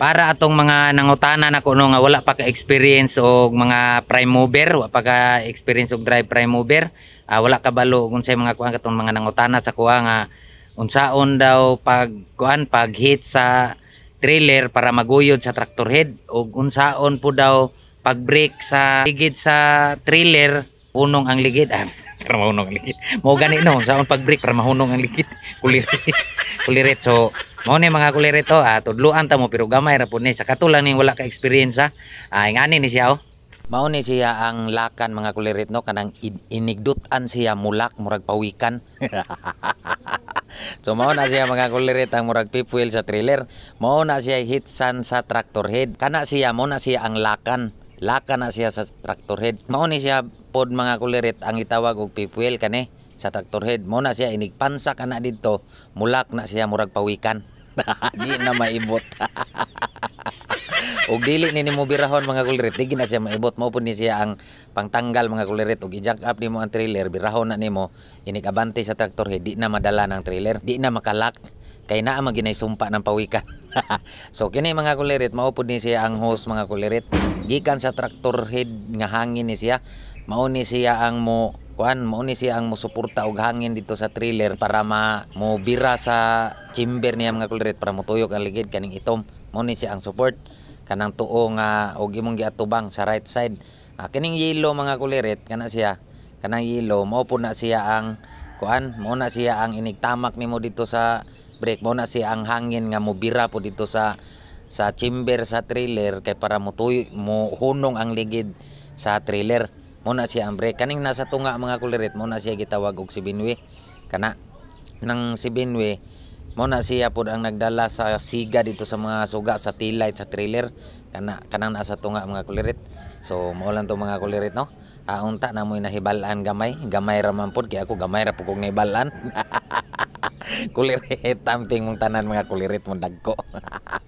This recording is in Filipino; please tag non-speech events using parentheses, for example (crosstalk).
para atong mga nangutana na kuno nga wala pa ka experience og mga prime mover, wala pa ka experience og drive prime mover, uh, wala ka balo kung sa mga kuan katong mga nangutana sa kuha nga unsaon daw pag kuan pag hit sa trailer para maguyod sa tractor head og unsaon po daw pag break sa ligid sa trailer punong ang ligid ah, (laughs) para mahunong ang ligid mo gani no unsaon pag break para mahunong ang ligid (laughs) kulit kulirit so mao ni mga kulirit to ah, tudluan ta mo pero gamay ra pud ni sa katulang ni wala ka experience ha ah. ah, ingani ni siya oh mao ni siya ang lakan mga kulirit no kanang in inigdutan siya mulak murag pawikan (laughs) so mao na siya mga kulirit ang murag pipuil sa trailer mao na siya hitsan sa tractor head kana siya mao na siya ang lakan lakan na siya sa tractor head mao ni siya pod mga kulirit ang itawag og pipuil kani sa tractor head mo na siya inigpansak ana dito mulak na siya murag pawikan (laughs) di na maibot ug (laughs) dili ni nimo birahon mga kulirit di na siya maibot mo pud ni siya ang pangtanggal mga kulirit og i-jack up nimo ang trailer birahon na nimo inigabante sa tractor head di na madala ng trailer di na makalak kay naa maginay sumpa ng pawikan (laughs) so kini mga kulirit maupod ni siya ang host mga kulirit gikan sa tractor head nga hangin ni siya mauni siya ang mo kuan mauni siya ang mo suporta og hangin dito sa trailer para ma mo bira sa chamber niya mga kulret para mo tuyok ang ligid kaning itom mauni siya ang support kanang tuo nga og imong giatubang sa right side ah, kining yellow mga kulret kana siya kanang yellow mao po na siya ang kuan mao na siya ang inigtamak nimo dito sa brake mao na siya ang hangin nga mo bira po dito sa sa chamber sa trailer kay para mo tuyo mo hunong ang ligid sa trailer muna siya ang kaning nasa tunga mga kulirit muna siya gitawag og si Binwi kana nang si Binwi muna siya pud ang nagdala sa siga dito sa mga suga sa tilay sa trailer kana kanang nasa tunga mga kulirit so mao lang to mga kulirit no aunta na mo'y nahibalaan gamay gamay ra man pud kay ako gamay ra pugong kog nahibalaan (laughs) kulirit tamping mong tanan mga kulirit mo dagko (laughs)